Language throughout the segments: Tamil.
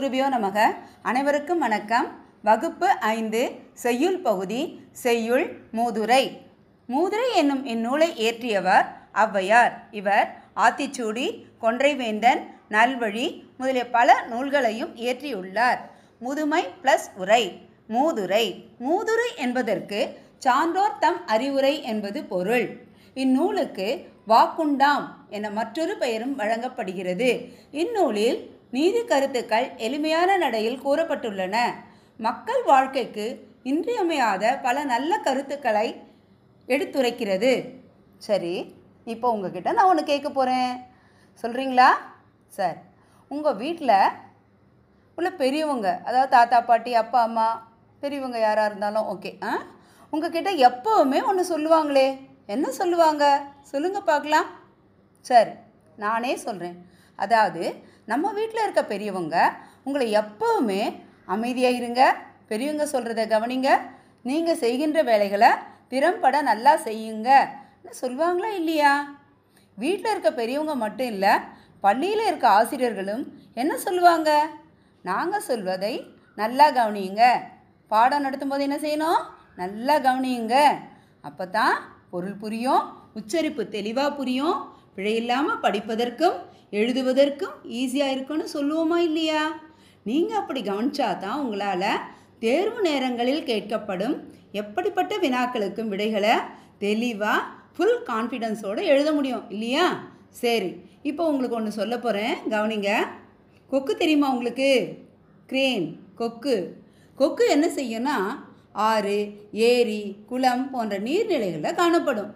குருவியோ நமக அனைவருக்கும் வணக்கம் வகுப்பு ஐந்து செய்யுள் பகுதி செய்யுள் மூதுரை மூதுரை என்னும் இந்நூலை இயற்றியவர் ஒளவையார் இவர் ஆத்திச்சூடி கொன்றைவேந்தன் நல்வழி முதலிய பல நூல்களையும் இயற்றியுள்ளார் முதுமை பிளஸ் உரை மூதுரை மூதுரை என்பதற்கு சான்றோர் தம் அறிவுரை என்பது பொருள் இந்நூலுக்கு வாக்குண்டாம் என மற்றொரு பெயரும் வழங்கப்படுகிறது இந்நூலில் நீதி கருத்துக்கள் எளிமையான நடையில் கூறப்பட்டுள்ளன மக்கள் வாழ்க்கைக்கு இன்றியமையாத பல நல்ல கருத்துக்களை எடுத்துரைக்கிறது சரி இப்போ உங்ககிட்ட நான் ஒன்று கேட்க போகிறேன் சொல்கிறீங்களா சார் உங்கள் வீட்டில் உள்ள பெரியவங்க அதாவது தாத்தா பாட்டி அப்பா அம்மா பெரியவங்க யாராக இருந்தாலும் ஓகே ஆ உங்ககிட்ட எப்போவுமே ஒன்று சொல்லுவாங்களே என்ன சொல்லுவாங்க சொல்லுங்கள் பார்க்கலாம் சரி நானே சொல்கிறேன் அதாவது நம்ம வீட்டில் இருக்க பெரியவங்க உங்களை எப்போவுமே அமைதியாக இருங்க பெரியவங்க சொல்கிறத கவனிங்க நீங்கள் செய்கின்ற வேலைகளை திறம்பட நல்லா செய்யுங்க சொல்லுவாங்களா இல்லையா வீட்டில் இருக்க பெரியவங்க மட்டும் இல்லை பள்ளியில் இருக்க ஆசிரியர்களும் என்ன சொல்லுவாங்க நாங்கள் சொல்வதை நல்லா கவனியுங்க பாடம் நடத்தும்போது என்ன செய்யணும் நல்லா கவனியுங்க அப்போ தான் பொருள் புரியும் உச்சரிப்பு தெளிவாக புரியும் பிழையில்லாமல் படிப்பதற்கும் எழுதுவதற்கும் ஈஸியாக இருக்குன்னு சொல்லுவோமா இல்லையா நீங்கள் அப்படி கவனிச்சா தான் உங்களால் தேர்வு நேரங்களில் கேட்கப்படும் எப்படிப்பட்ட வினாக்களுக்கும் விடைகளை தெளிவாக ஃபுல் கான்ஃபிடென்ஸோடு எழுத முடியும் இல்லையா சரி இப்போ உங்களுக்கு ஒன்று சொல்ல போகிறேன் கவனிங்க கொக்கு தெரியுமா உங்களுக்கு கிரேன் கொக்கு கொக்கு என்ன செய்யும்னா ஆறு ஏரி குளம் போன்ற நீர்நிலைகளில் காணப்படும்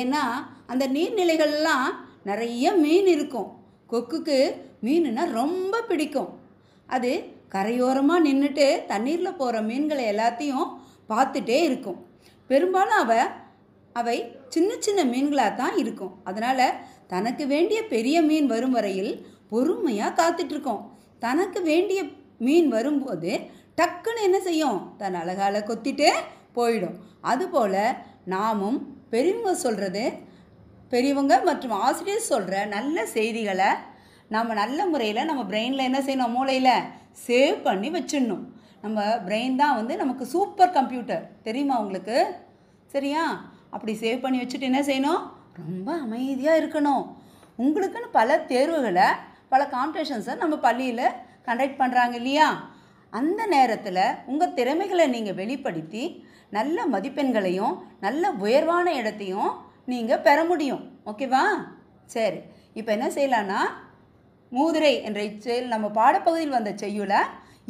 ஏன்னா அந்த நீர்நிலைகள்லாம் நிறைய மீன் இருக்கும் கொக்குக்கு மீனுனா ரொம்ப பிடிக்கும் அது கரையோரமாக நின்றுட்டு தண்ணீரில் போகிற மீன்களை எல்லாத்தையும் பார்த்துட்டே இருக்கும் பெரும்பாலும் அவ அவை சின்ன சின்ன மீன்களாக தான் இருக்கும் அதனால் தனக்கு வேண்டிய பெரிய மீன் வரும் வரையில் பொறுமையாக காத்துட்ருக்கோம் தனக்கு வேண்டிய மீன் வரும்போது டக்குன்னு என்ன செய்யும் தன் அழகால் கொத்திட்டு போயிடும் அதுபோல் நாமும் பெரியவங்க சொல்கிறது பெரியவங்க மற்றும் ஆசிரியர் சொல்கிற நல்ல செய்திகளை நம்ம நல்ல முறையில் நம்ம பிரெயினில் என்ன செய்யணும் மூளையில் சேவ் பண்ணி வச்சிடணும் நம்ம பிரெயின் தான் வந்து நமக்கு சூப்பர் கம்ப்யூட்டர் தெரியுமா உங்களுக்கு சரியா அப்படி சேவ் பண்ணி வச்சுட்டு என்ன செய்யணும் ரொம்ப அமைதியாக இருக்கணும் உங்களுக்குன்னு பல தேர்வுகளை பல காம்படிஷன்ஸை நம்ம பள்ளியில் கண்டக்ட் பண்ணுறாங்க இல்லையா அந்த நேரத்தில் உங்கள் திறமைகளை நீங்கள் வெளிப்படுத்தி நல்ல மதிப்பெண்களையும் நல்ல உயர்வான இடத்தையும் நீங்கள் பெற முடியும் ஓகேவா சரி இப்போ என்ன செய்யலான்னா மூதுரை என்ற இச்செயல் நம்ம பாடப்பகுதியில் வந்த செய்யுளை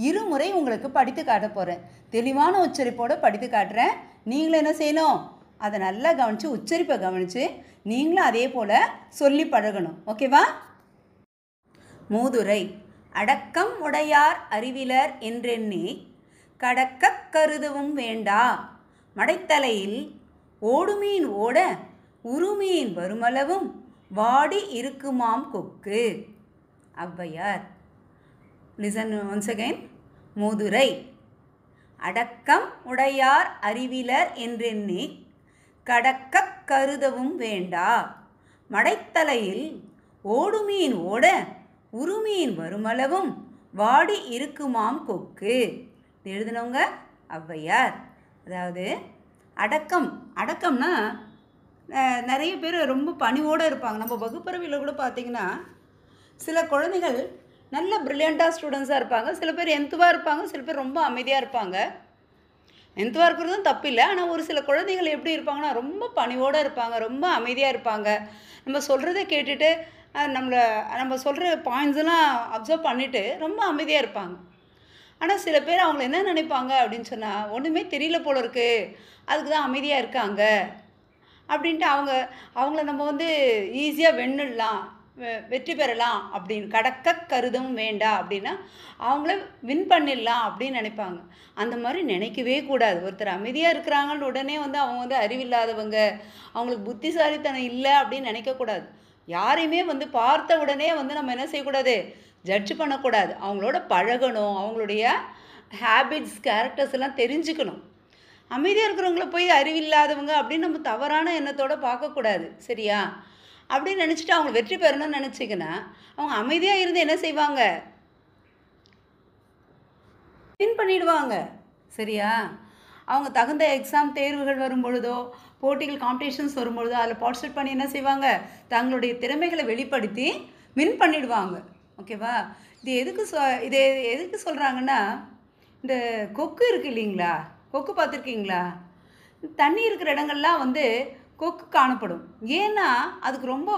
இருமுறை உங்களுக்கு படித்து காட்ட போகிறேன் தெளிவான உச்சரிப்போடு படித்து காட்டுறேன் நீங்களும் என்ன செய்யணும் அதை நல்லா கவனித்து உச்சரிப்பை கவனித்து நீங்களும் அதே போல் சொல்லி பழகணும் ஓகேவா மூதுரை அடக்கம் உடையார் அறிவிலர் என்றெண்ணி கடக்க கருதவும் வேண்டா மடைத்தலையில் ஓடுமீன் ஓட உருமீன் வருமளவும் வாடி இருக்குமாம் கொக்கு Avvaiyar listen once again Moothurai அடக்கம் உடையார் அறிவிலர் என்றெண்ணி கடக்கக் கருதவும் வேண்டா மடைத்தலையில் ஓடுமீன் ஓட உருமீன் வருமளவும் வாடி இருக்குமாம் கொக்கு எழுதினவங்க ஔவையார் அதாவது அடக்கம் அடக்கம்னா நிறைய பேர் ரொம்ப பணிவோடு இருப்பாங்க நம்ம வகுப்பறவையில் கூட பார்த்திங்கன்னா சில குழந்தைகள் நல்ல ப்ரில்லியண்ட்டாக ஸ்டூடெண்ட்ஸாக இருப்பாங்க சில பேர் எந்தவாக இருப்பாங்க சில பேர் ரொம்ப அமைதியாக இருப்பாங்க எந்தவாக இருக்கிறதும் தப்பு இல்லை ஆனால் ஒரு சில குழந்தைகள் எப்படி இருப்பாங்கன்னா ரொம்ப பணிவோடு இருப்பாங்க ரொம்ப அமைதியாக இருப்பாங்க நம்ம சொல்கிறத கேட்டுட்டு நம்மளை நம்ம சொல்கிற பாயிண்ட்ஸ் எல்லாம் அப்சர்வ் பண்ணிவிட்டு ரொம்ப அமைதியாக இருப்பாங்க ஆனால் சில பேர் அவங்கள என்ன நினைப்பாங்க அப்படின்னு சொன்னால் ஒன்றுமே தெரியல போல இருக்குது அதுக்கு தான் அமைதியாக இருக்காங்க அப்படின்ட்டு அவங்க அவங்கள நம்ம வந்து ஈஸியாக வெண்ணிடலாம் வெற்றி பெறலாம் அப்படின்னு கடக்க கருதும் வேண்டாம் அப்படின்னா அவங்கள வின் பண்ணிடலாம் அப்படின்னு நினைப்பாங்க அந்த மாதிரி நினைக்கவே கூடாது ஒருத்தர் அமைதியாக இருக்கிறாங்கன்னு உடனே வந்து அவங்க வந்து அறிவில்லாதவங்க அவங்களுக்கு புத்திசாலித்தனம் இல்லை அப்படின்னு நினைக்கக்கூடாது யாரையுமே வந்து பார்த்த உடனே வந்து நம்ம என்ன செய்யக்கூடாது ஜட்ஜ் பண்ணக்கூடாது அவங்களோட பழகணும் அவங்களுடைய ஹேபிட்ஸ் கேரக்டர்ஸ் எல்லாம் தெரிஞ்சுக்கணும் அமைதியாக இருக்கிறவங்கள போய் அறிவில்லாதவங்க அப்படின்னு நம்ம தவறான எண்ணத்தோடு பார்க்கக்கூடாது சரியா அப்படின்னு நினச்சிட்டு அவங்க வெற்றி பெறணும்னு நினச்சிங்கன்னா அவங்க அமைதியாக இருந்து என்ன செய்வாங்க வின் பண்ணிடுவாங்க சரியா அவங்க தகுந்த எக்ஸாம் தேர்வுகள் வரும் பொழுதோ போட்டிகள் காம்படிஷன்ஸ் வரும் பொழுதோ அதில் பார்ட்டிசிபேட் பண்ணி என்ன செய்வாங்க தங்களுடைய திறமைகளை வெளிப்படுத்தி வின் பண்ணிடுவாங்க ஓகேவா இது எதுக்கு சொ இது எதுக்கு சொல்கிறாங்கன்னா இந்த கொக்கு இருக்குது இல்லைங்களா கொக்கு பார்த்துருக்கீங்களா தண்ணி இருக்கிற இடங்கள்லாம் வந்து கொக்கு காணப்படும் ஏன்னா அதுக்கு ரொம்ப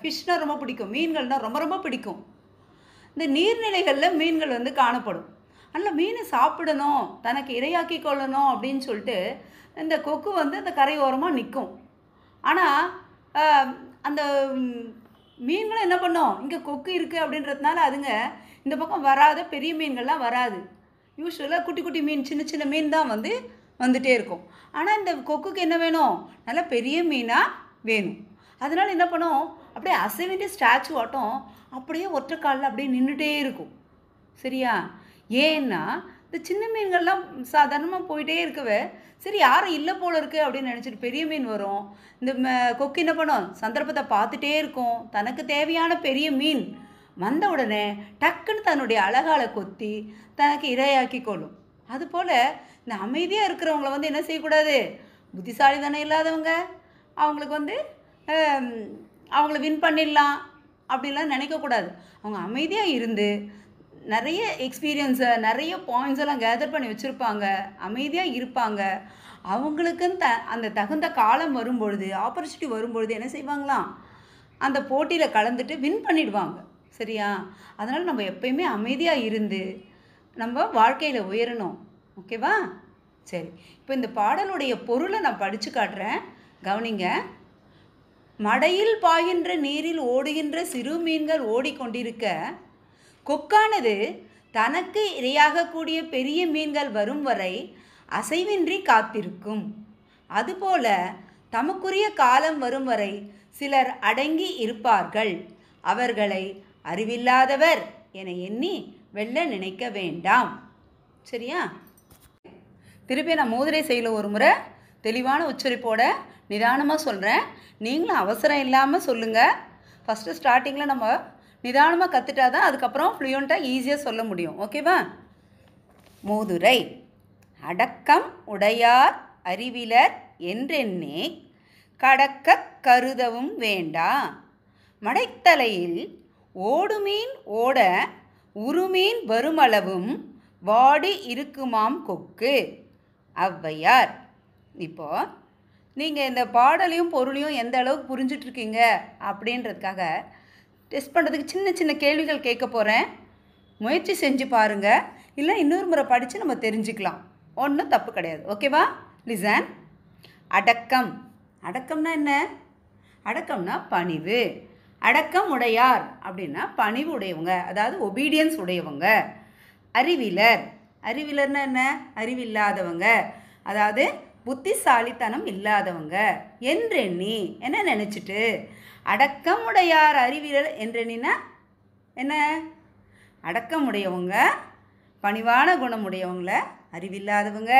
ஃபிஷ்னால் ரொம்ப பிடிக்கும் மீன்கள்னால் ரொம்ப ரொம்ப பிடிக்கும் இந்த நீர்நிலைகளில் மீன்கள் வந்து காணப்படும் அதில் மீனை சாப்பிடணும் தனக்கு இரையாக்கி கொள்ளணும் அப்படின்னு சொல்லிட்டு இந்த கொக்கு வந்து அந்த கரையோரமாக நிற்கும் ஆனால் அந்த மீன்களை என்ன பண்ணும் இங்கே கொக்கு இருக்குது அப்படின்றதுனால அதுங்க இந்த பக்கம் வராத பெரிய மீன்கள்லாம் வராது யூஸ்வலாக குட்டி குட்டி மீன் சின்ன சின்ன மீன் தான் வந்து வந்துகிட்டே இருக்கும் ஆனால் இந்த கொக்குக்கு என்ன வேணும் நல்லா பெரிய மீனாக வேணும் அதனால் என்ன பண்ணும் அப்படியே அசைவின்ற ஸ்டாச்சு ஆட்டம் அப்படியே ஒற்றை காலில் அப்படியே நின்றுட்டே இருக்கும் சரியா ஏன்னா இந்த சின்ன மீன்கள்லாம் சாதாரணமாக போயிட்டே இருக்கவே சரி யாரும் இல்லை போல் இருக்குது அப்படின்னு நினச்சிட்டு பெரிய மீன் வரும் இந்த கொக்கு என்ன பண்ணும் சந்தர்ப்பத்தை பார்த்துட்டே இருக்கும் தனக்கு தேவையான பெரிய மீன் வந்த உடனே டக்குன்னு தன்னுடைய அழகால் கொத்தி தனக்கு இரையாக்கி கொள்ளும் அதுபோல் இந்த அமைதியாக இருக்கிறவங்கள வந்து என்ன செய்யக்கூடாது புத்திசாலி தானே இல்லாதவங்க அவங்களுக்கு வந்து அவங்கள வின் பண்ணிடலாம் அப்படிலாம் நினைக்கக்கூடாது அவங்க அமைதியாக இருந்து நிறைய எக்ஸ்பீரியன்ஸை நிறைய பாயிண்ட்ஸ் எல்லாம் கேதர் பண்ணி வச்சுருப்பாங்க அமைதியாக இருப்பாங்க அவங்களுக்குன்னு த அந்த தகுந்த காலம் வரும்பொழுது ஆப்பர்ச்சுனிட்டி வரும்பொழுது என்ன செய்வாங்களாம் அந்த போட்டியில் கலந்துட்டு வின் பண்ணிடுவாங்க சரியா அதனால் நம்ம எப்பயுமே அமைதியாக இருந்து நம்ம வாழ்க்கையில் உயரணும் ஓகேவா சரி இப்போ இந்த பாடலுடைய பொருளை நான் படித்து காட்டுறேன் கவனிங்க மடையில் பாய்கின்ற நீரில் ஓடுகின்ற சிறு மீன்கள் ஓடிக்கொண்டிருக்க கொக்கானது தனக்கு இரையாகக்கூடிய பெரிய மீன்கள் வரும் வரை அசைவின்றி காத்திருக்கும் அதுபோல தமக்குரிய காலம் வரும் வரை சிலர் அடங்கி இருப்பார்கள் அவர்களை அறிவில்லாதவர் என எண்ணி வெல்ல நினைக்க வேண்டாம் சரியா திருப்பி நான் மோதிரை செய்யல ஒரு முறை தெளிவான உச்சரிப்போட நிதானமாக சொல்கிறேன் நீங்களும் அவசரம் இல்லாமல் சொல்லுங்கள் ஃபஸ்ட்டு ஸ்டார்டிங்கில் நம்ம நிதானமாக கற்றுட்டா தான் அதுக்கப்புறம் ஃப்ளூயண்ட்டாக ஈஸியாக சொல்ல முடியும் ஓகேவா மோதுரை அடக்கம் உடையார் அறிவிலர் என்றென்னே கடக்க கருதவும் வேண்டா மடைத்தலையில் ஓடுமீன் ஓட உருமீன் வருமளவும் வாடி இருக்குமாம் கொக்கு ஔவையார் இப்போ நீங்கள் இந்த பாடலையும் பொருளையும் எந்த அளவுக்கு புரிஞ்சிட்ருக்கீங்க அப்படின்றதுக்காக டெஸ்ட் பண்ணுறதுக்கு சின்ன சின்ன கேள்விகள் கேட்க போகிறேன் முயற்சி செஞ்சு பாருங்கள் இல்லை இன்னொரு முறை படித்து நம்ம தெரிஞ்சுக்கலாம் ஒன்றும் தப்பு கிடையாது ஓகேவா லிசன் அடக்கம் அடக்கம்னா என்ன அடக்கம்னா பணிவு அடக்கம் உடையார் அப்படின்னா பணிவு உடையவங்க அதாவது ஒபீடியன்ஸ் உடையவங்க அறிவிலர் அறிவிலர்னா என்ன அறிவில்லாதவங்க அதாவது புத்திசாலித்தனம் இல்லாதவங்க என்றெண்ணி என்ன நினச்சிட்டு அடக்கமுடையார் அறிவிலர் என்றெண்ணினா என்ன அடக்கமுடையவங்க பணிவான குணமுடையவங்கள அறிவில்லாதவங்க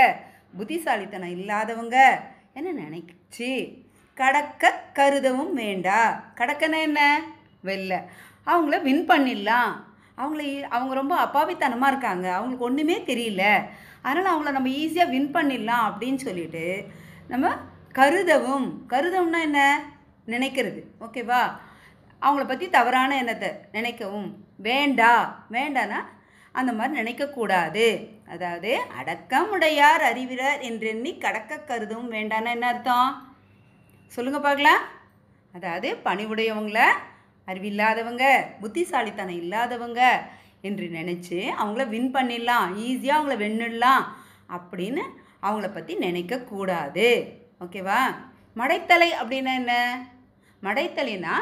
புத்திசாலித்தனம் இல்லாதவங்க என்ன நினைச்சி கடக்க கருதவும் வேண்டா கடக்கன்னா என்ன வெளில அவங்கள வின் பண்ணிடலாம் அவங்கள அவங்க ரொம்ப அப்பாவித்தனமாக இருக்காங்க அவங்களுக்கு ஒன்றுமே தெரியல அதனால் அவங்கள நம்ம ஈஸியாக வின் பண்ணிடலாம் அப்படின்னு சொல்லிட்டு நம்ம கருதவும் கருதவும்னா என்ன நினைக்கிறது ஓகேவா அவங்கள பற்றி தவறான எண்ணத்தை நினைக்கவும் வேண்டா வேண்டானா அந்த மாதிரி நினைக்கக்கூடாது அதாவது அடக்கமுடையார் அறிவிறார் என்றெண்ணி கடக்க கருதவும் வேண்டானா என்ன அர்த்தம் சொல்லுங்கள் பார்க்கலாம் அதாவது அறிவு அறிவில்லாதவங்க புத்திசாலித்தனம் இல்லாதவங்க என்று நினச்சி அவங்கள வின் பண்ணிடலாம் ஈஸியாக அவங்கள வென்னிடலாம் அப்படின்னு அவங்கள பற்றி நினைக்கக்கூடாது ஓகேவா மடைத்தலை அப்படின்னா என்ன மடைத்தலைனா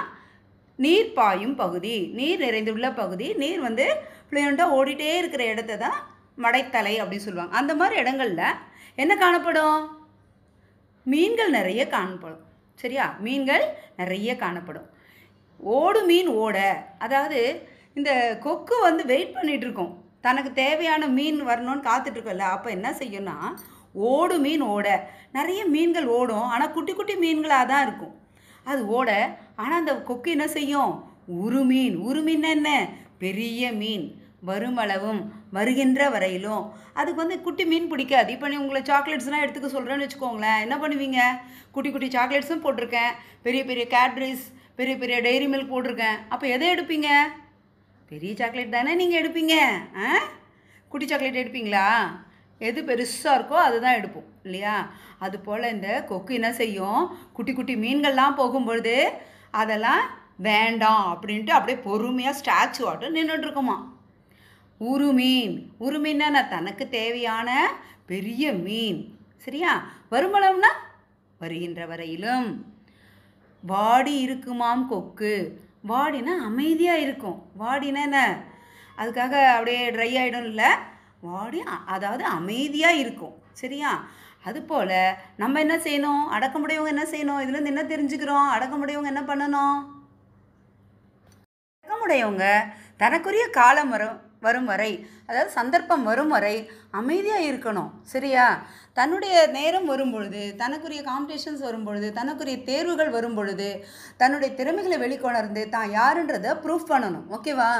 நீர் பாயும் பகுதி நீர் நிறைந்துள்ள பகுதி நீர் வந்து ஃப்ளூயண்ட்டாக ஓடிட்டே இருக்கிற இடத்த தான் மடைத்தலை அப்படின்னு சொல்லுவாங்க அந்த மாதிரி இடங்களில் என்ன காணப்படும் மீன்கள் நிறைய காணப்படும் சரியா மீன்கள் நிறைய காணப்படும் ஓடு மீன் ஓட அதாவது இந்த கொக்கு வந்து வெயிட் பண்ணிகிட்டு இருக்கோம் தனக்கு தேவையான மீன் வரணும்னு காத்துட்ருக்கோம்ல அப்போ என்ன செய்யணும்னா ஓடு மீன் ஓட நிறைய மீன்கள் ஓடும் ஆனால் குட்டி குட்டி மீன்களாக தான் இருக்கும் அது ஓட ஆனால் அந்த கொக்கு என்ன செய்யும் உருமீன் மீன் என்ன பெரிய மீன் வருமளவும் வருகின்ற வரையிலும் அதுக்கு வந்து குட்டி மீன் பிடிக்காது இப்போ நீ உங்களை சாக்லேட்ஸ்லாம் எடுத்துக்க சொல்கிறேன்னு வச்சுக்கோங்களேன் என்ன பண்ணுவீங்க குட்டி குட்டி சாக்லேட்ஸும் போட்டிருக்கேன் பெரிய பெரிய கேட்ரிஸ் பெரிய பெரிய டைரி மில்க் போட்டிருக்கேன் அப்போ எதை எடுப்பீங்க பெரிய சாக்லேட் தானே நீங்கள் எடுப்பீங்க ஆ குட்டி சாக்லேட் எடுப்பீங்களா எது பெருசாக இருக்கோ அதுதான் எடுப்போம் இல்லையா அது போல் இந்த கொக்கு என்ன செய்யும் குட்டி குட்டி மீன்கள்லாம் போகும்பொழுது அதெல்லாம் வேண்டாம் அப்படின்ட்டு அப்படியே பொறுமையாக ஸ்டாச்சு ஆட்டும் நின்றுட்டுருக்குமா உரு மீன் உரு மீன்னா தனக்கு தேவையான பெரிய மீன் சரியா வருமளவுனா வருகின்ற வரையிலும் வாடி இருக்குமாம் கொக்கு வாடினா அமைதியாக இருக்கும் வாடினா என்ன அதுக்காக அப்படியே ட்ரை ஆகிடும் இல்லை வாடி அதாவது அமைதியாக இருக்கும் சரியா அதுபோல் நம்ம என்ன செய்யணும் முடியவங்க என்ன செய்யணும் இதுலேருந்து என்ன தெரிஞ்சுக்கிறோம் முடியவங்க என்ன பண்ணணும் முடியவங்க தனக்குரிய காலம் வரும் வரும் வரை அதாவது சந்தர்ப்பம் வரும் வரை அமைதியாக இருக்கணும் சரியா தன்னுடைய நேரம் வரும் பொழுது தனக்குரிய காம்படிஷன்ஸ் வரும் பொழுது தனக்குரிய தேர்வுகள் வரும் பொழுது தன்னுடைய திறமைகளை வெளிக்கொணர்ந்து தான் யாருன்றதை ப்ரூஃப் பண்ணணும் ஓகேவா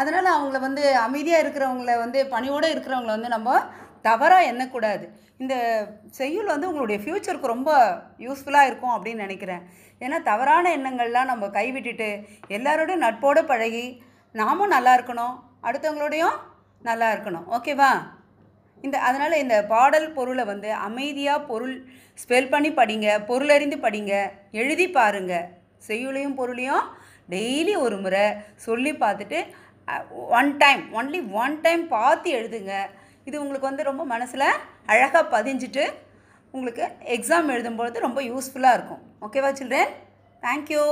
அதனால் அவங்கள வந்து அமைதியாக இருக்கிறவங்கள வந்து பணியோடு இருக்கிறவங்கள வந்து நம்ம தவறாக எண்ணக்கூடாது இந்த செய்யுள் வந்து உங்களுடைய ஃப்யூச்சருக்கு ரொம்ப யூஸ்ஃபுல்லாக இருக்கும் அப்படின்னு நினைக்கிறேன் ஏன்னா தவறான எண்ணங்கள்லாம் நம்ம கைவிட்டுட்டு எல்லாரோட நட்போடு பழகி நாமும் நல்லா இருக்கணும் அடுத்தவங்களோடையும் நல்லா இருக்கணும் ஓகேவா இந்த அதனால் இந்த பாடல் பொருளை வந்து அமைதியாக பொருள் ஸ்பெல் பண்ணி படிங்க பொருளறிந்து படிங்க எழுதி பாருங்கள் செய்யுளையும் பொருளையும் டெய்லி ஒரு முறை சொல்லி பார்த்துட்டு one time only one time பார்த்து எழுதுங்க இது உங்களுக்கு வந்து ரொம்ப மனசில் அழகாக பதிஞ்சுட்டு உங்களுக்கு எக்ஸாம் எழுதும்பொழுது ரொம்ப யூஸ்ஃபுல்லாக இருக்கும் ஓகேவா சில்ட்ரன் தேங்க்யூ